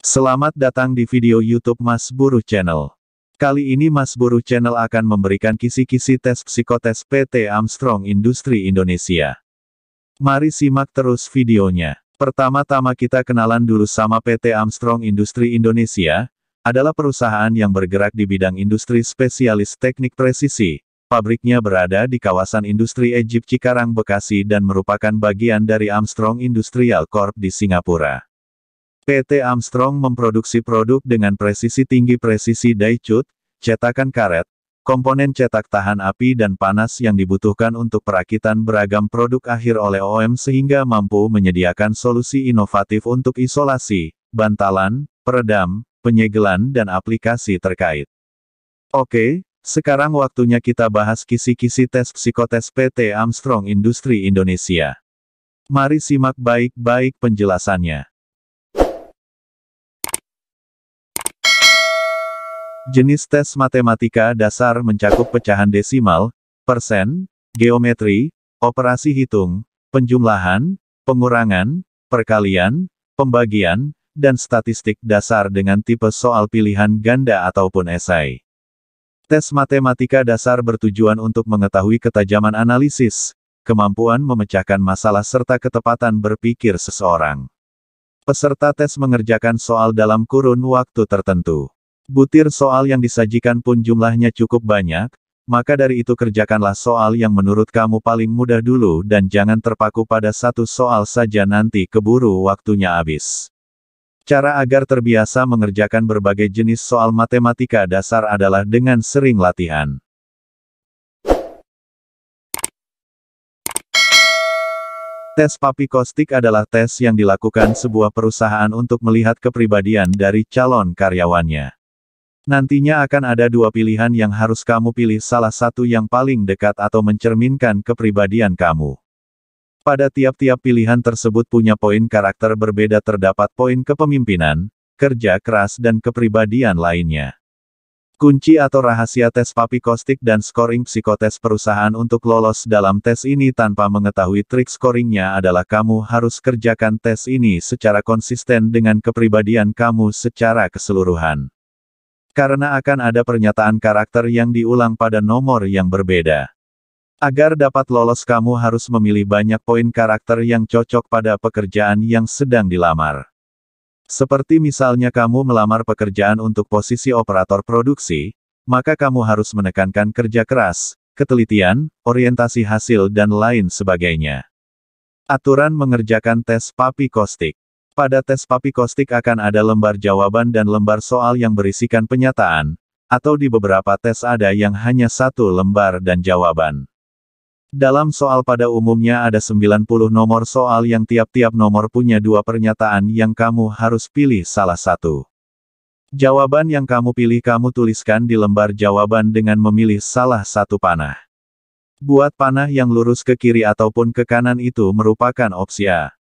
Selamat datang di video YouTube Mas Buruh Channel. Kali ini Mas Buruh Channel akan memberikan kisi-kisi tes psikotes PT Armstrong Industri Indonesia. Mari simak terus videonya. Pertama-tama kita kenalan dulu sama PT Armstrong Industri Indonesia, adalah perusahaan yang bergerak di bidang industri spesialis teknik presisi. Pabriknya berada di kawasan industri Egypt Cikarang Bekasi dan merupakan bagian dari Armstrong Industrial Corp di Singapura. PT Armstrong memproduksi produk dengan presisi tinggi presisi daichut, cetakan karet, komponen cetak tahan api dan panas yang dibutuhkan untuk perakitan beragam produk akhir oleh OM sehingga mampu menyediakan solusi inovatif untuk isolasi, bantalan, peredam, penyegelan dan aplikasi terkait. Oke, sekarang waktunya kita bahas kisi-kisi tes psikotes PT Armstrong Industri Indonesia. Mari simak baik-baik penjelasannya. Jenis tes matematika dasar mencakup pecahan desimal, persen, geometri, operasi hitung, penjumlahan, pengurangan, perkalian, pembagian, dan statistik dasar dengan tipe soal pilihan ganda ataupun esai. Tes matematika dasar bertujuan untuk mengetahui ketajaman analisis, kemampuan memecahkan masalah serta ketepatan berpikir seseorang. Peserta tes mengerjakan soal dalam kurun waktu tertentu. Butir soal yang disajikan pun jumlahnya cukup banyak, maka dari itu kerjakanlah soal yang menurut kamu paling mudah dulu dan jangan terpaku pada satu soal saja nanti keburu waktunya habis. Cara agar terbiasa mengerjakan berbagai jenis soal matematika dasar adalah dengan sering latihan. Tes papi kostik adalah tes yang dilakukan sebuah perusahaan untuk melihat kepribadian dari calon karyawannya. Nantinya akan ada dua pilihan yang harus kamu pilih salah satu yang paling dekat atau mencerminkan kepribadian kamu. Pada tiap-tiap pilihan tersebut punya poin karakter berbeda terdapat poin kepemimpinan, kerja keras dan kepribadian lainnya. Kunci atau rahasia tes papi kostik dan scoring psikotes perusahaan untuk lolos dalam tes ini tanpa mengetahui trik scoringnya adalah kamu harus kerjakan tes ini secara konsisten dengan kepribadian kamu secara keseluruhan. Karena akan ada pernyataan karakter yang diulang pada nomor yang berbeda. Agar dapat lolos kamu harus memilih banyak poin karakter yang cocok pada pekerjaan yang sedang dilamar. Seperti misalnya kamu melamar pekerjaan untuk posisi operator produksi, maka kamu harus menekankan kerja keras, ketelitian, orientasi hasil dan lain sebagainya. Aturan mengerjakan tes papi kostik. Pada tes papikostik akan ada lembar jawaban dan lembar soal yang berisikan penyataan, atau di beberapa tes ada yang hanya satu lembar dan jawaban. Dalam soal pada umumnya ada 90 nomor soal yang tiap-tiap nomor punya dua pernyataan yang kamu harus pilih salah satu. Jawaban yang kamu pilih kamu tuliskan di lembar jawaban dengan memilih salah satu panah. Buat panah yang lurus ke kiri ataupun ke kanan itu merupakan opsi A.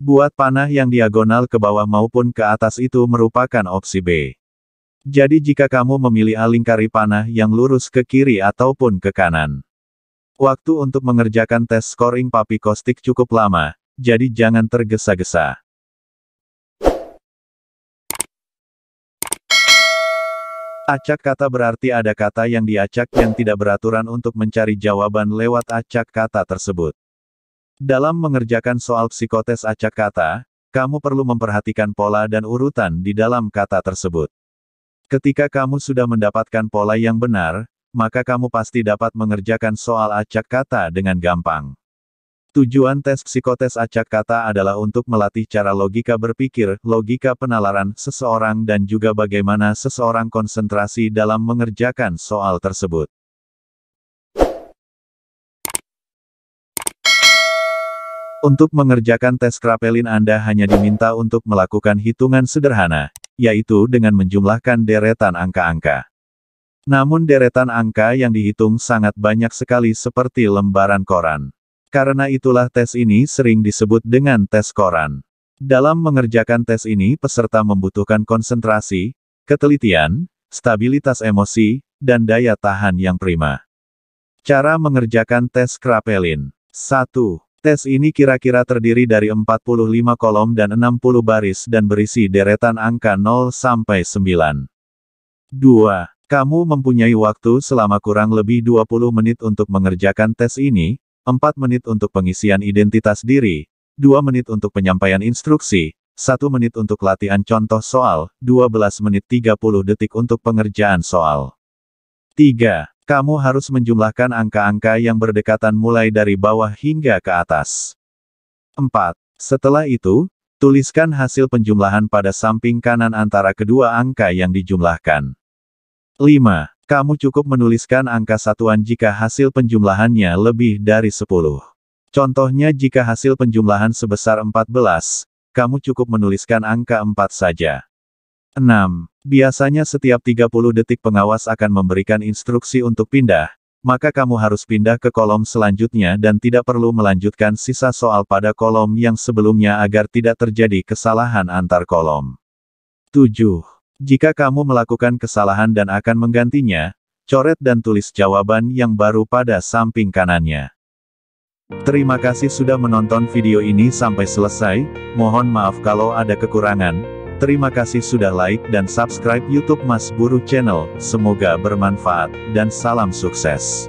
Buat panah yang diagonal ke bawah maupun ke atas itu merupakan opsi B. Jadi jika kamu memilih alingkari panah yang lurus ke kiri ataupun ke kanan. Waktu untuk mengerjakan tes scoring papi kostik cukup lama, jadi jangan tergesa-gesa. Acak kata berarti ada kata yang diacak yang tidak beraturan untuk mencari jawaban lewat acak kata tersebut. Dalam mengerjakan soal psikotes acak kata, kamu perlu memperhatikan pola dan urutan di dalam kata tersebut. Ketika kamu sudah mendapatkan pola yang benar, maka kamu pasti dapat mengerjakan soal acak kata dengan gampang. Tujuan tes psikotes acak kata adalah untuk melatih cara logika berpikir, logika penalaran seseorang dan juga bagaimana seseorang konsentrasi dalam mengerjakan soal tersebut. Untuk mengerjakan tes krapelin Anda hanya diminta untuk melakukan hitungan sederhana, yaitu dengan menjumlahkan deretan angka-angka. Namun deretan angka yang dihitung sangat banyak sekali seperti lembaran koran. Karena itulah tes ini sering disebut dengan tes koran. Dalam mengerjakan tes ini peserta membutuhkan konsentrasi, ketelitian, stabilitas emosi, dan daya tahan yang prima. Cara mengerjakan tes krapelin. 1. Tes ini kira-kira terdiri dari 45 kolom dan 60 baris dan berisi deretan angka 0 sampai 9. 2. Kamu mempunyai waktu selama kurang lebih 20 menit untuk mengerjakan tes ini, 4 menit untuk pengisian identitas diri, 2 menit untuk penyampaian instruksi, 1 menit untuk latihan contoh soal, 12 menit 30 detik untuk pengerjaan soal. 3. Kamu harus menjumlahkan angka-angka yang berdekatan mulai dari bawah hingga ke atas. 4. Setelah itu, tuliskan hasil penjumlahan pada samping kanan antara kedua angka yang dijumlahkan. 5. Kamu cukup menuliskan angka satuan jika hasil penjumlahannya lebih dari 10. Contohnya jika hasil penjumlahan sebesar 14, kamu cukup menuliskan angka 4 saja. 6. Biasanya setiap 30 detik pengawas akan memberikan instruksi untuk pindah, maka kamu harus pindah ke kolom selanjutnya dan tidak perlu melanjutkan sisa soal pada kolom yang sebelumnya agar tidak terjadi kesalahan antar kolom. 7. Jika kamu melakukan kesalahan dan akan menggantinya, coret dan tulis jawaban yang baru pada samping kanannya. Terima kasih sudah menonton video ini sampai selesai, mohon maaf kalau ada kekurangan, Terima kasih sudah like dan subscribe YouTube Mas Buruh Channel, semoga bermanfaat, dan salam sukses.